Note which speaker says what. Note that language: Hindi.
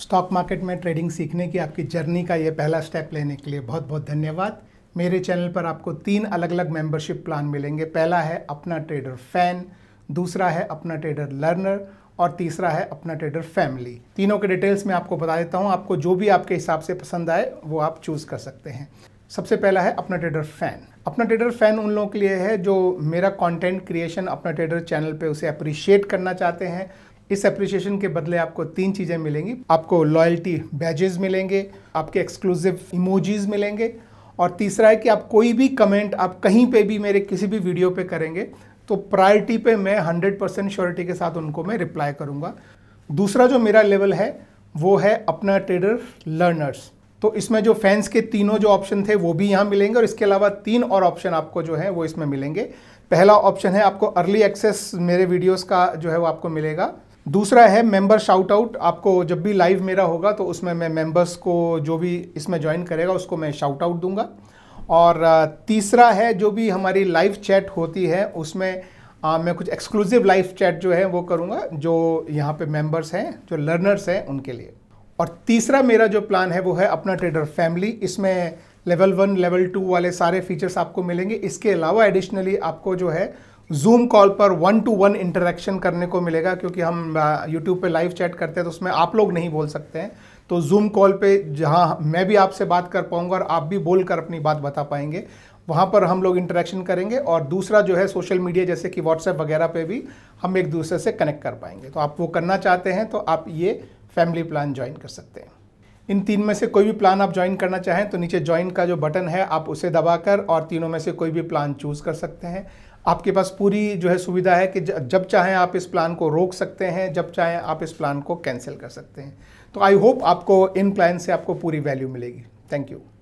Speaker 1: स्टॉक मार्केट में ट्रेडिंग सीखने की आपकी जर्नी का ये पहला स्टेप लेने के लिए बहुत बहुत धन्यवाद मेरे चैनल पर आपको तीन अलग अलग मेंबरशिप प्लान मिलेंगे पहला है अपना ट्रेडर फैन दूसरा है अपना ट्रेडर लर्नर और तीसरा है अपना ट्रेडर फैमिली तीनों के डिटेल्स में आपको बता देता हूँ आपको जो भी आपके हिसाब से पसंद आए वो आप चूज़ कर सकते हैं सबसे पहला है Apna trader fan Apna trader fan उन लोगों के लिए है जो मेरा content creation Apna trader channel पे उसे अप्रिशिएट करना चाहते हैं इस अप्रिशिएशन के बदले आपको तीन चीज़ें मिलेंगी आपको लॉयल्टी बैजेस मिलेंगे आपके एक्सक्लूसिव इमोजीज मिलेंगे और तीसरा है कि आप कोई भी कमेंट आप कहीं पे भी मेरे किसी भी वीडियो पे करेंगे तो प्रायोरिटी पे मैं 100 परसेंट श्योरिटी के साथ उनको मैं रिप्लाई करूँगा दूसरा जो मेरा लेवल है वो है अपना ट्रेडर लर्नर्स तो इसमें जो फैंस के तीनों जो ऑप्शन थे वो भी यहाँ मिलेंगे और इसके अलावा तीन और ऑप्शन आपको जो है वो इसमें मिलेंगे पहला ऑप्शन है आपको अर्ली एक्सेस मेरे वीडियोस का जो है वो आपको मिलेगा दूसरा है मेंबर शाउट आउट आपको जब भी लाइव मेरा होगा तो उसमें मैं मेंबर्स को जो भी इसमें ज्वाइन करेगा उसको मैं शाउट आउट दूंगा और तीसरा है जो भी हमारी लाइव चैट होती है उसमें आ, मैं कुछ एक्सक्लूसिव लाइव चैट जो है वो करूँगा जो यहाँ पे मेंबर्स हैं जो लर्नर्स हैं उनके लिए और तीसरा मेरा जो प्लान है वो है अपना ट्रेडर फैमिली इसमें लेवल वन लेवल टू वाले सारे फीचर्स आपको मिलेंगे इसके अलावा एडिशनली आपको जो है जूम कॉल पर वन टू वन इंटरेक्शन करने को मिलेगा क्योंकि हम यूट्यूब पे लाइव चैट करते हैं तो उसमें आप लोग नहीं बोल सकते हैं तो जूम कॉल पे जहाँ मैं भी आपसे बात कर पाऊँगा और आप भी बोलकर अपनी बात बता पाएंगे वहाँ पर हम लोग इंटरेक्शन करेंगे और दूसरा जो है सोशल मीडिया जैसे कि व्हाट्सएप वगैरह पे भी हम एक दूसरे से कनेक्ट कर पाएंगे तो आप वो करना चाहते हैं तो आप ये फैमिली प्लान ज्वाइन कर सकते हैं इन तीन में से कोई भी प्लान आप ज्वाइन करना चाहें तो नीचे ज्वाइन का जो बटन है आप उसे दबाकर और तीनों में से कोई भी प्लान चूज़ कर सकते हैं आपके पास पूरी जो है सुविधा है कि जब चाहें आप इस प्लान को रोक सकते हैं जब चाहें आप इस प्लान को कैंसिल कर सकते हैं तो आई होप आपको इन प्लान से आपको पूरी वैल्यू मिलेगी थैंक यू